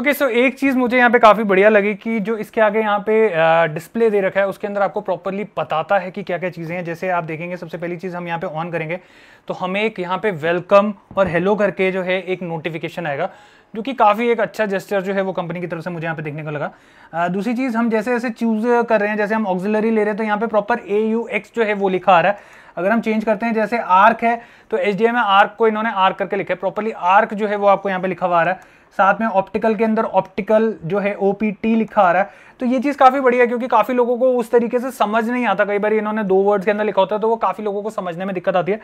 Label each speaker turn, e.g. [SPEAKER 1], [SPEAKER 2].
[SPEAKER 1] okay okay, सो so एक चीज़ मुझे यहाँ पे काफ़ी बढ़िया लगी कि जो इसके आगे यहाँ पे डिस्प्ले दे रखा है उसके अंदर आपको प्रॉपरली बताता है कि क्या क्या चीज़ें हैं जैसे आप देखेंगे सबसे पहली चीज़ हम यहाँ पे ऑन करेंगे तो हमें एक यहाँ पे वेलकम और हेलो करके जो है एक नोटिफिकेशन आएगा जो कि काफ़ी एक अच्छा जेस्टर जो है वो कंपनी की तरफ से मुझे यहाँ पे देखने को लगा दूसरी चीज़ हम जैसे जैसे चूज़ कर रहे हैं जैसे हम ऑक्जिलरी ले रहे हैं तो यहाँ पे प्रॉपर ए यू एक्स जो है वो लिखा आ रहा है अगर हम चेंज करते हैं जैसे आर्क है तो एच एम आर्क को इन्होंने आर्क करके लिखा है प्रॉपरली आर्क जो है वो आपको यहाँ पे लिखा हुआ आ रहा है साथ में ऑप्टिकल के अंदर ऑप्टिकल जो है ओ लिखा आ रहा है तो ये चीज़ काफ़ी बढ़िया है क्योंकि काफ़ी लोगों को उस तरीके से समझ नहीं आता कई बार इन्होंने दो वर्ड्स के अंदर लिखा होता है तो वो काफ़ी लोगों को समझने में दिक्कत आती है